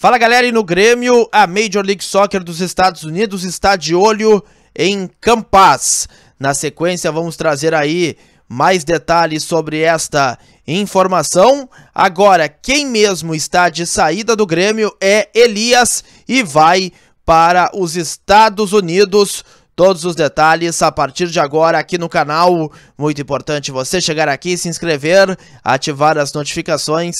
Fala galera, e no Grêmio, a Major League Soccer dos Estados Unidos está de olho em Campas. Na sequência, vamos trazer aí mais detalhes sobre esta informação. Agora, quem mesmo está de saída do Grêmio é Elias e vai para os Estados Unidos. Todos os detalhes a partir de agora aqui no canal. Muito importante você chegar aqui, se inscrever, ativar as notificações,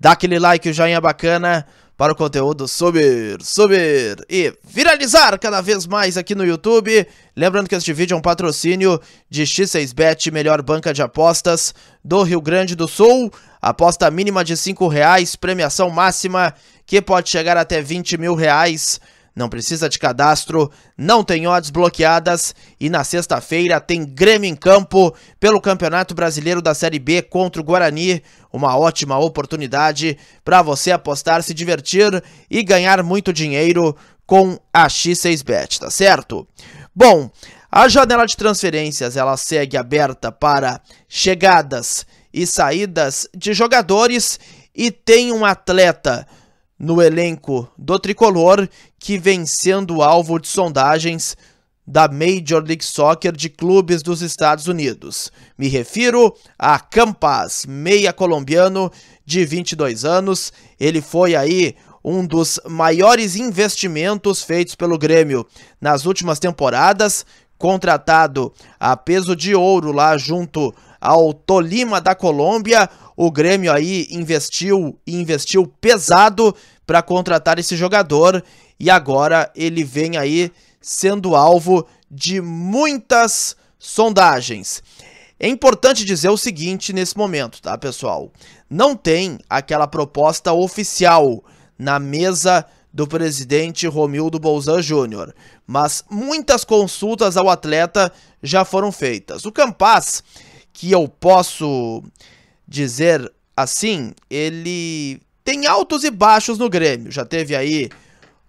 dar aquele like, o joinha bacana para o conteúdo subir, subir e viralizar cada vez mais aqui no YouTube. Lembrando que este vídeo é um patrocínio de X6Bet, melhor banca de apostas do Rio Grande do Sul. Aposta mínima de R$ reais, premiação máxima que pode chegar até 20 mil reais não precisa de cadastro, não tem odds bloqueadas e na sexta-feira tem Grêmio em campo pelo Campeonato Brasileiro da Série B contra o Guarani. Uma ótima oportunidade para você apostar, se divertir e ganhar muito dinheiro com a X6Bet, tá certo? Bom, a janela de transferências ela segue aberta para chegadas e saídas de jogadores e tem um atleta no elenco do tricolor, que vem sendo alvo de sondagens da Major League Soccer de clubes dos Estados Unidos. Me refiro a Campas, meia colombiano de 22 anos. Ele foi aí um dos maiores investimentos feitos pelo Grêmio nas últimas temporadas, contratado a peso de ouro lá junto ao Tolima da Colômbia. O Grêmio aí investiu e investiu pesado para contratar esse jogador e agora ele vem aí sendo alvo de muitas sondagens. É importante dizer o seguinte nesse momento, tá, pessoal? Não tem aquela proposta oficial na mesa do presidente Romildo Bolzan Júnior, mas muitas consultas ao atleta já foram feitas. O Campas que eu posso dizer assim, ele tem altos e baixos no Grêmio. Já teve aí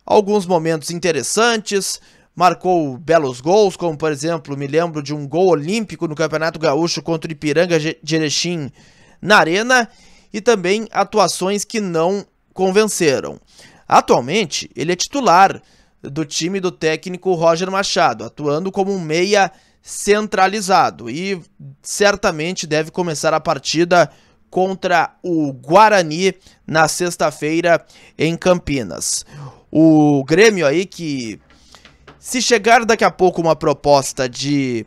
alguns momentos interessantes, marcou belos gols, como por exemplo, me lembro de um gol olímpico no Campeonato Gaúcho contra o Ipiranga de Erechim na Arena, e também atuações que não convenceram. Atualmente, ele é titular do time do técnico Roger Machado, atuando como um meia centralizado e certamente deve começar a partida contra o Guarani na sexta-feira em Campinas. O Grêmio aí que se chegar daqui a pouco uma proposta de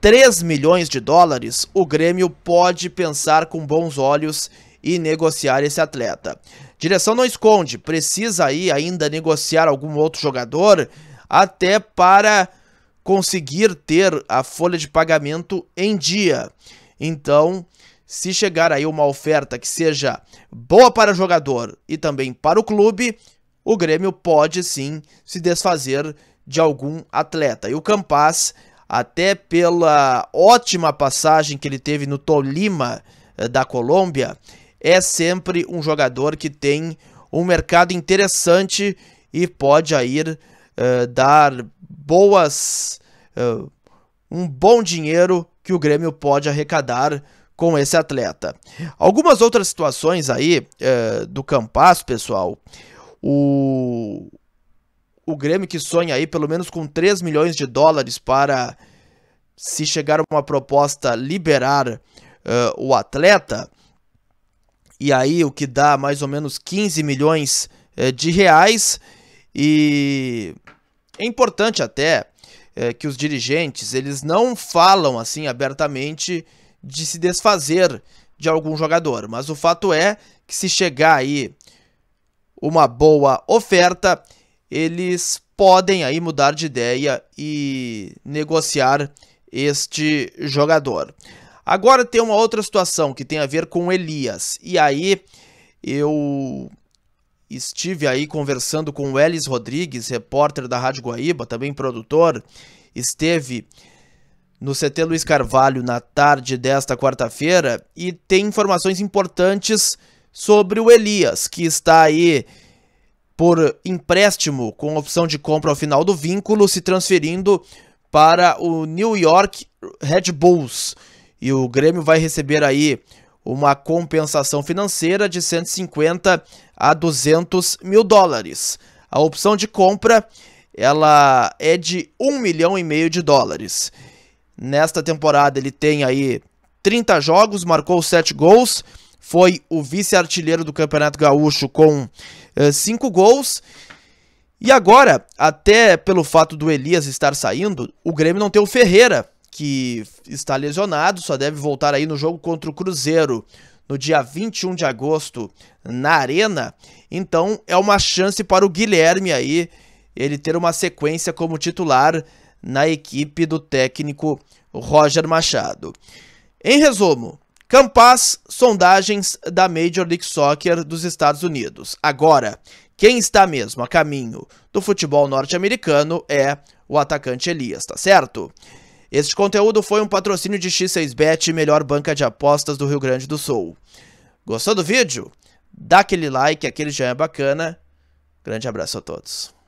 3 milhões de dólares, o Grêmio pode pensar com bons olhos e negociar esse atleta. Direção não esconde, precisa aí ainda negociar algum outro jogador até para conseguir ter a folha de pagamento em dia. Então, se chegar aí uma oferta que seja boa para o jogador e também para o clube, o Grêmio pode sim se desfazer de algum atleta. E o Campas, até pela ótima passagem que ele teve no Tolima eh, da Colômbia, é sempre um jogador que tem um mercado interessante e pode aí eh, dar boas. Uh, um bom dinheiro que o Grêmio pode arrecadar com esse atleta. Algumas outras situações aí uh, do Campas, pessoal. O, o Grêmio que sonha aí pelo menos com 3 milhões de dólares para se chegar a uma proposta liberar uh, o atleta. E aí o que dá mais ou menos 15 milhões uh, de reais. E é importante até é, que os dirigentes eles não falam assim abertamente de se desfazer de algum jogador, mas o fato é que se chegar aí uma boa oferta, eles podem aí mudar de ideia e negociar este jogador. Agora tem uma outra situação que tem a ver com Elias. E aí eu Estive aí conversando com o Elis Rodrigues, repórter da Rádio Guaíba, também produtor. Esteve no CT Luiz Carvalho na tarde desta quarta-feira e tem informações importantes sobre o Elias, que está aí por empréstimo com opção de compra ao final do vínculo, se transferindo para o New York Red Bulls. E o Grêmio vai receber aí uma compensação financeira de 150 a 200 mil dólares. A opção de compra ela é de 1 milhão e meio de dólares. Nesta temporada ele tem aí 30 jogos, marcou 7 gols, foi o vice-artilheiro do Campeonato Gaúcho com eh, 5 gols. E agora, até pelo fato do Elias estar saindo, o Grêmio não tem o Ferreira que está lesionado, só deve voltar aí no jogo contra o Cruzeiro no dia 21 de agosto na Arena. Então é uma chance para o Guilherme aí ele ter uma sequência como titular na equipe do técnico Roger Machado. Em resumo, Campas, sondagens da Major League Soccer dos Estados Unidos. Agora, quem está mesmo a caminho do futebol norte-americano é o atacante Elias, tá certo? Este conteúdo foi um patrocínio de X6Bet, melhor banca de apostas do Rio Grande do Sul. Gostou do vídeo? Dá aquele like, aquele já é bacana. Grande abraço a todos.